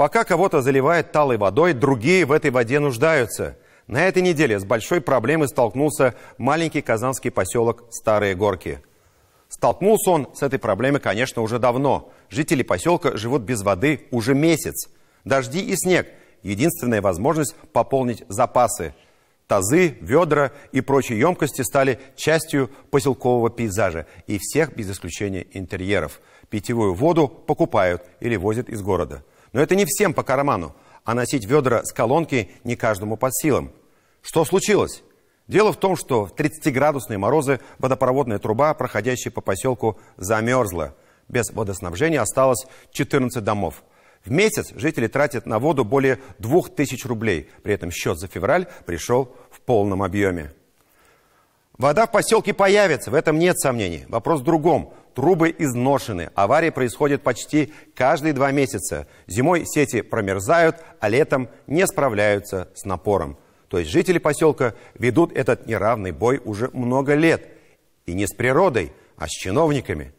Пока кого-то заливает талой водой, другие в этой воде нуждаются. На этой неделе с большой проблемой столкнулся маленький казанский поселок Старые Горки. Столкнулся он с этой проблемой, конечно, уже давно. Жители поселка живут без воды уже месяц. Дожди и снег – единственная возможность пополнить запасы. Тазы, ведра и прочие емкости стали частью поселкового пейзажа и всех без исключения интерьеров. Питьевую воду покупают или возят из города – но это не всем по карману, а носить ведра с колонки не каждому под силам. Что случилось? Дело в том, что в 30-градусные морозы водопроводная труба, проходящая по поселку, замерзла. Без водоснабжения осталось 14 домов. В месяц жители тратят на воду более 2000 рублей. При этом счет за февраль пришел в полном объеме. Вода в поселке появится, в этом нет сомнений. Вопрос в другом. Трубы изношены, аварии происходят почти каждые два месяца. Зимой сети промерзают, а летом не справляются с напором. То есть жители поселка ведут этот неравный бой уже много лет. И не с природой, а с чиновниками.